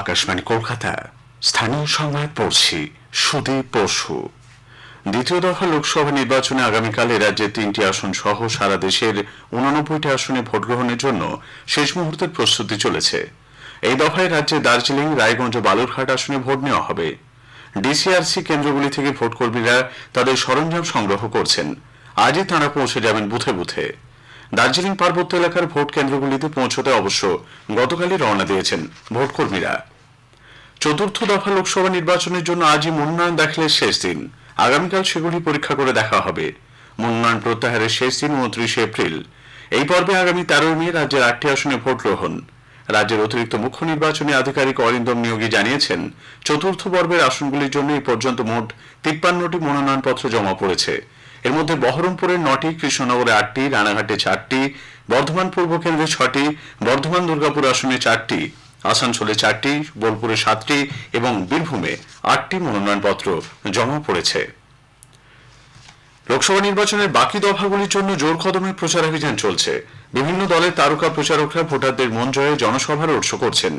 আকাশবাণী কলকাতা স্থানীয় সংবাদ পড়ছি সুদীপ বসু দ্বিতীয় দফা লোকসভা নির্বাচনে আগামীকাল রাজ্যের তিনটি আসন সহ সারা দেশের উনানব্বইটি আসনে ভোট গ্রহণের জন্য শেষ মুহূর্তের প্রস্তুতি চলেছে এই দফায় রাজ্যে দার্জিলিং রায়গঞ্জ বালুরঘাট আসনে ভোট নেওয়া হবে ডিসিআরসি কেন্দ্রগুলি থেকে ভোটকর্মীরা তাদের সরঞ্জাম সংগ্রহ করছেন আজই তাঁরা পৌঁছে যাবেন বুথে বুথে দার্জিলিং পার্বত্য এলাকার ভোট কেন্দ্রগুলিতে পৌঁছতে অবশ্য গতকালই রওনা দিয়েছেন ভোটকর্মীরা চতুর্থ দফা লোকসভা নির্বাচনের জন্য আজই মনোনয়ন দাখিলের শেষ দিন আগামীকাল সেগুলি পরীক্ষা করে দেখা হবে মনোনয়ন প্রত্যাহারের শেষ দিন উনত্রিশে এপ্রিল এই পর্বে আগামী তেরোই মে রাজ্যের আটটি আসনে ভোট গ্রহণ রাজ্যের অতিরিক্ত মুখ্য নির্বাচনী আধিকারিক অরিন্দম নিয়োগী জানিয়েছেন চতুর্থ পর্বের আসনগুলির জন্য এই পর্যন্ত মোট তিপ্পান্নটি মনোনয়নপত্র জমা পড়েছে এর মধ্যে বহরমপুরের নটি কৃষ্ণনগরে আটটি রানাঘাটে চারটি বর্ধমান পূর্ব কেন্দ্রে ছটি বর্ধমান দুর্গাপুর আসনে চারটি আসানসোলে চারটি বোলপুরে সাতটি এবং বীরভূমে আটটি মনোনয়নপত্র জমা পড়েছে লোকসভা নির্বাচনের বাকি দফাগুলির জন্য জোর কদমে প্রচারাভিযান চলছে বিভিন্ন দলের তারকা প্রচারকরা ভোটারদের মন জয়ে জনসভা রোড করছেন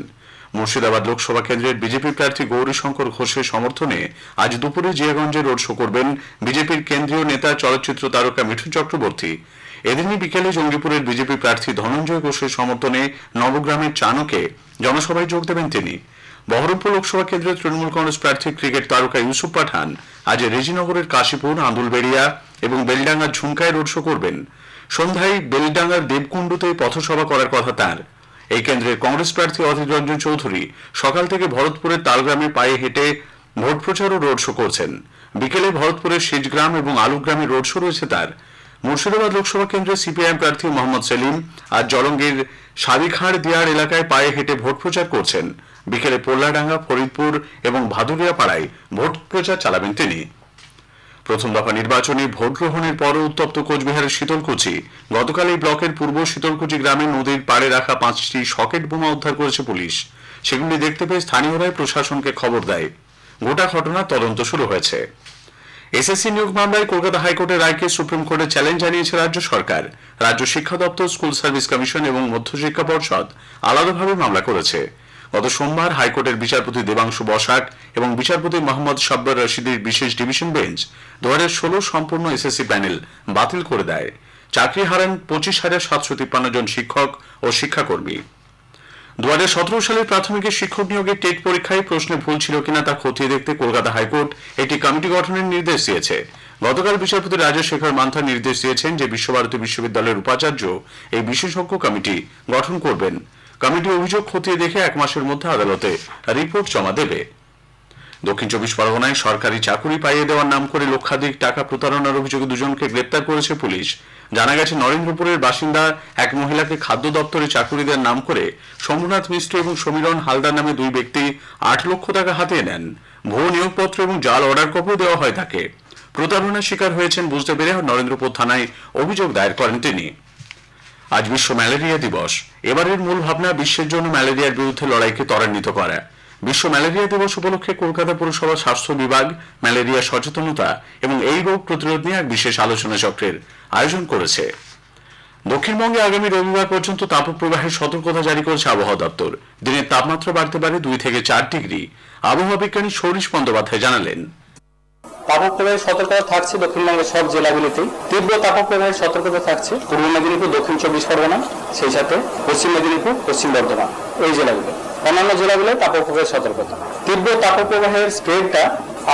মুর্শিদাবাদ লোকসভা কেন্দ্রের বিজেপি প্রার্থী গৌরীশঙ্কর ঘোষের সমর্থনে আজ দুপুরে জিয়াগঞ্জে রোড শো করবেন বিজেপির কেন্দ্রীয় নেতা চলচ্চিত্র তারকা মিঠুন চক্রবর্তী এদিনই বিকেলে জঙ্গিপুরের বিজেপি প্রার্থী ধনঞ্জয় ঘোষের সমর্থনে নবগ্রামের চানকে জনসভায় যোগ দেবেন তিনি বহরমপুর লোকসভা কেন্দ্রের তৃণমূল কংগ্রেস প্রার্থী ক্রিকেট তারকা ইউসুফ পাঠান আজ রেজিনগরের কাশীপুর আন্দুলবেড়িয়া এবং বেলডাঙ্গার ঝুমকায় রোড শো করবেন সন্ধ্যায় বেলডাঙ্গার দেবকুণ্ডুতে পথসভা করার কথা তাঁর এই কেন্দ্রের কংগ্রেস প্রার্থী অধীর রঞ্জন চৌধুরী সকাল থেকে ভরতপুরের তালগ্রামে পায়ে হেঁটে ভোট প্রচার ও রোড শো করছেন বিকেলে ভরতপুরের সিজগ্রাম এবং আলুগ্রামে রোড শো রয়েছে তার মুর্শিদাবাদ লোকসভা কেন্দ্রে সিপিআইএম প্রার্থী মোহাম্মদ সেলিম আজ জলঙ্গীর সারিখাঁড় দিয়ার এলাকায় পায়ে হেঁটে ভোট প্রচার করছেন বিকেলে পোল্লাডাঙ্গা ফরিদপুর এবং ভাদুরিয়া পাড়ায় ভোট প্রচার চালাবেন তিনি প্রথম দফা নির্বাচনে ভোট গ্রহণের পরও উত্তপ্ত কোচবিহারের শীতলকুচি গতকাল এই ব্লকের পূর্ব শীতলকুচি গ্রামে নদীর পাড়ে রাখা পাঁচটি সকেট বোমা উদ্ধার করেছে পুলিশ সেগুলি দেখতে পেয়ে স্থানীয়রাই প্রশাসনকে খবর দেয় গোটা ঘটনা তদন্ত শুরু হয়েছে এসএসসি নিয়োগ মামলায় কলকাতা হাইকোর্টের রায়কে সুপ্রিম কোর্টে চ্যালেঞ্জ জানিয়েছে রাজ্য সরকার রাজ্য শিক্ষা দপ্তর স্কুল সার্ভিস কমিশন এবং মধ্যশিক্ষা পর্ষদ আলাদাভাবে মামলা করেছে গত সোমবার হাইকোর্টের বিচারপতি দেবাংশু বসাক এবং বিচারপতি মোহাম্মদ সাব্বার রশিদের বিশেষ ডিভিশন বেঞ্চ দু হাজার সম্পূর্ণ এসএসসি প্যানেল বাতিল করে দেয় চাকরি হারান পঁচিশ হাজার সাতশো তিপ্পান্ন জন শিক্ষক ও শিক্ষাকর্মী দু হাজার সতেরো সালের প্রাথমিকের শিক্ষক নিয়োগে টেট পরীক্ষায় প্রশ্নে ভুল ছিল কিনা তা খতিয়ে দেখতে কলকাতা হাইকোর্ট একটি কমিটি গঠনের নির্দেশ দিয়েছে গতকাল বিচারপতি রাজা শেখর মান্থা নির্দেশ দিয়েছেন যে বিশ্বভারতী বিশ্ববিদ্যালয়ের উপাচার্য এই বিশেষজ্ঞ কমিটি গঠন করবেন কমিটি অভিযোগ খতিয়ে দেখে এক মাসের মধ্যে আদালতে রিপোর্ট জমা দেবে দক্ষিণ চব্বিশ পরগনায় সরকারি চাকুরি পাইয়ে দেওয়ার নাম করে লক্ষাধিক টাকা প্রতারণার অভিযোগে দুজনকে গ্রেপ্তার করেছে পুলিশ জানা গেছে নরেন্দ্রপুরের বাসিন্দা এক মহিলাকে খাদ্য দপ্তরে চাকুরি দেওয়ার নাম করে শম্ভুনাথ মিশ্র এবং সমীরণ হালদার নামে দুই ব্যক্তি আট লক্ষ টাকা হাতিয়ে নেন ভুয়ো নিয়োগপত্র এবং জাল অর্ডার কপিও দেওয়া হয় তাকে প্রতারণার শিকার হয়েছেন বুঝতে পেরে নরেন্দ্রপুর থানায় অভিযোগ দায়ের করেন তিনি আজ বিশ্ব ম্যালেরিয়া দিবস এবারের মূল ভাবনা বিশ্বের জন্য ম্যালেরিয়ার বিরুদ্ধে লড়াইকে ত্বরান্বিত করা বিশ্ব ম্যালেরিয়া দিবস উপলক্ষে কলকাতা পুরসভা স্বাস্থ্য বিভাগ ম্যালেরিয়া সচেতনতা এবং এই রোগ প্রতিরোধ নিয়ে এক বিশেষ আলোচনা চক্রের আয়োজন করেছে দক্ষিণবঙ্গে আগামী রবিবার পর্যন্ত তাপপ্রবাহের সতর্কতা জারি করেছে আবহাওয়া দপ্তর দিনের তাপমাত্রা বাড়তে পারে দুই থেকে চার ডিগ্রি আবহাওয়া বিজ্ঞানী সৌরিশ বন্দ্যোপাধ্যায় জানালেন তাপপ্রবাহের সতর্কতা থাকছে দক্ষিণবঙ্গের সব জেলাগুলিতে তীব্র তাপপ্রবাহের সতর্কতা থাকছে পূর্ব মেদিনীপুর দক্ষিণ চব্বিশ পরগনা সেই সাথে পশ্চিম মেদিনীপুর পশ্চিম বর্ধমান এই জেলাগুলো অন্যান্য জেলাগুলো তাপপ্রবাহের সতর্কতা তীব্র তাপপ্রবাহের স্প্রেডটা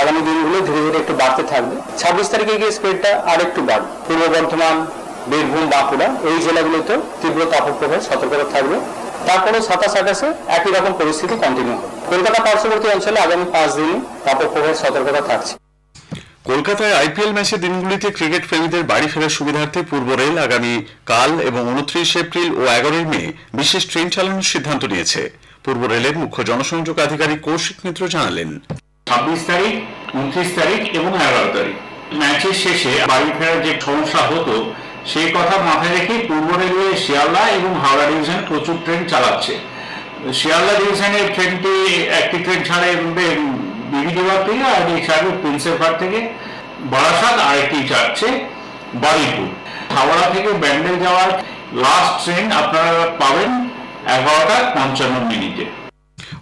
আগামী দিনগুলো ধীরে ধীরে একটু বাড়তে থাকবে ছাব্বিশ তারিখে গিয়ে স্প্রেডটা আর একটু বাড়বে পূর্ব বর্ধমান বীরভূম বাঁকুড়া এই জেলাগুলোতেও তীব্র তাপপ্রবাহের সতর্কতা থাকবে তারপরে সাতাশ আঠাশে একই রকম পরিস্থিতি কন্টিনিউ হবে কলকাতা পার্শ্ববর্তী অঞ্চলে আগামী পাঁচ দিনই তাপপ্রবাহের সতর্কতা থাকছে কলকাতায় আইপিএল ম্যাচের দিনগুলিতে ক্রিকেট প্রেমীদের বাড়ি ফেরার সুবিধার্থে পূর্ব রেল আগামী কাল এবং উনত্রিশ এপ্রিল ও এগারোই মে বিশেষ ট্রেন চালানোর সিদ্ধান্ত নিয়েছে পূর্ব রেলের মুখ্য জনসংযোগ আধিকারিক কৌশিক মিত্র জানালেন ছাব্বিশ তারিখ উনত্রিশ তারিখ এবং এগারো তারিখ ম্যাচের শেষে বাড়ি ফেরার যে সমস্যা হতো সেই কথা মাথায় রেখে পূর্ব রেলওয়ে শিয়ালদা এবং হাওড়া ডিভিশন প্রচুর ট্রেন চালাচ্ছে শিয়ালদা ডিভিশনের ট্রেনটি একটি ট্রেন ছাড়া বিবিডিবার থেকে আর একটি প্রিন্সের ঘাট থেকে বারাসাত আর একটি বারিপুর হাওড়া থেকে ব্যান্ডেল যাওয়ার লাস্ট ট্রেন আপনারা পাবেন এগারোটা পঞ্চান্ন মিনিটে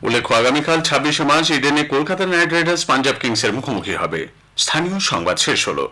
উল্লেখ্য আগামীকাল ছাব্বিশে মার্চ ইডেনে কলকাতা নাইট রাইডার্স পাঞ্জাব কিংসের মুখোমুখি হবে স্থানীয় সংবাদ শেষ হলো